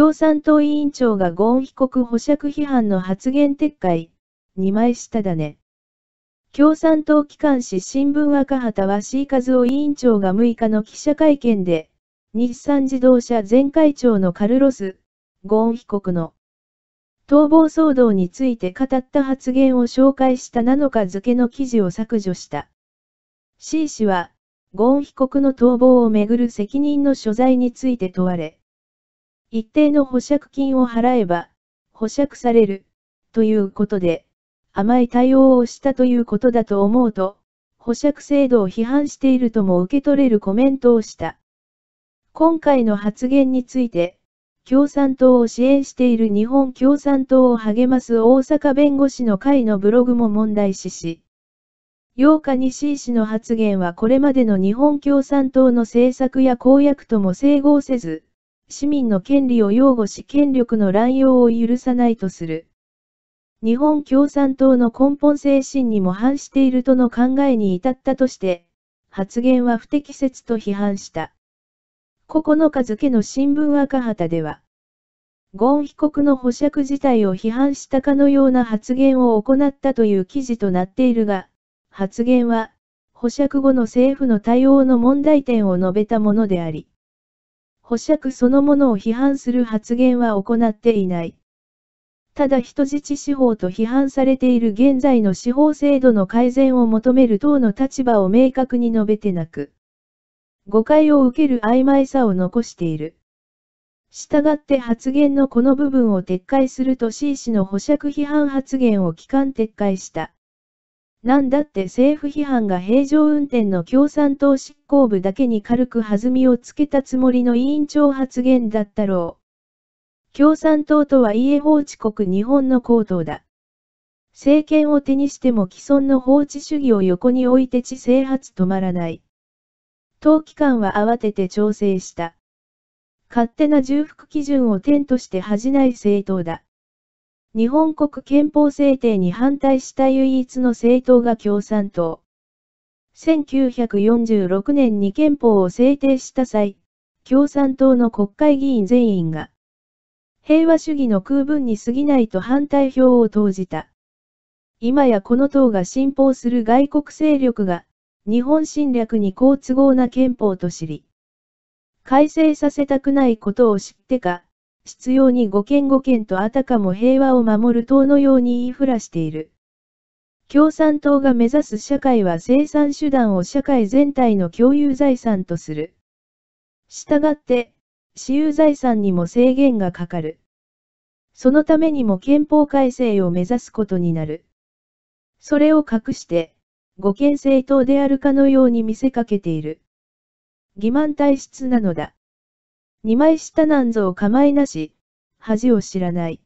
共産党委員長がゴーン被告保釈批判の発言撤回、2枚下だね。共産党機関紙新聞赤旗は C 和夫委員長が6日の記者会見で、日産自動車前会長のカルロス・ゴーン被告の逃亡騒動について語った発言を紹介した7日付の記事を削除した。C 氏は、ゴーン被告の逃亡をめぐる責任の所在について問われ、一定の保釈金を払えば、保釈される、ということで、甘い対応をしたということだと思うと、保釈制度を批判しているとも受け取れるコメントをした。今回の発言について、共産党を支援している日本共産党を励ます大阪弁護士の会のブログも問題視し、8日西井氏の発言はこれまでの日本共産党の政策や公約とも整合せず、市民の権利を擁護し権力の乱用を許さないとする。日本共産党の根本精神にも反しているとの考えに至ったとして、発言は不適切と批判した。9日付の新聞赤旗では、ゴーン被告の保釈自体を批判したかのような発言を行ったという記事となっているが、発言は、保釈後の政府の対応の問題点を述べたものであり、保釈そのものを批判する発言は行っていない。ただ人質司法と批判されている現在の司法制度の改善を求める党の立場を明確に述べてなく、誤解を受ける曖昧さを残している。従って発言のこの部分を撤回すると C 氏の保釈批判発言を期間撤回した。なんだって政府批判が平常運転の共産党執行部だけに軽く弾みをつけたつもりの委員長発言だったろう。共産党とはいえ法治国日本の高等だ。政権を手にしても既存の法治主義を横に置いて地政発止まらない。当機関は慌てて調整した。勝手な重複基準を点として恥じない政党だ。日本国憲法制定に反対した唯一の政党が共産党。1946年に憲法を制定した際、共産党の国会議員全員が、平和主義の空分に過ぎないと反対票を投じた。今やこの党が信奉する外国勢力が、日本侵略に好都合な憲法と知り、改正させたくないことを知ってか、執拗に5件5件とあたかも平和を守る党のように言いふらしている。共産党が目指す社会は生産手段を社会全体の共有財産とする。したがって、私有財産にも制限がかかる。そのためにも憲法改正を目指すことになる。それを隠して、五権政党であるかのように見せかけている。欺瞞体質なのだ。二枚舌なんぞ構いなし、恥を知らない。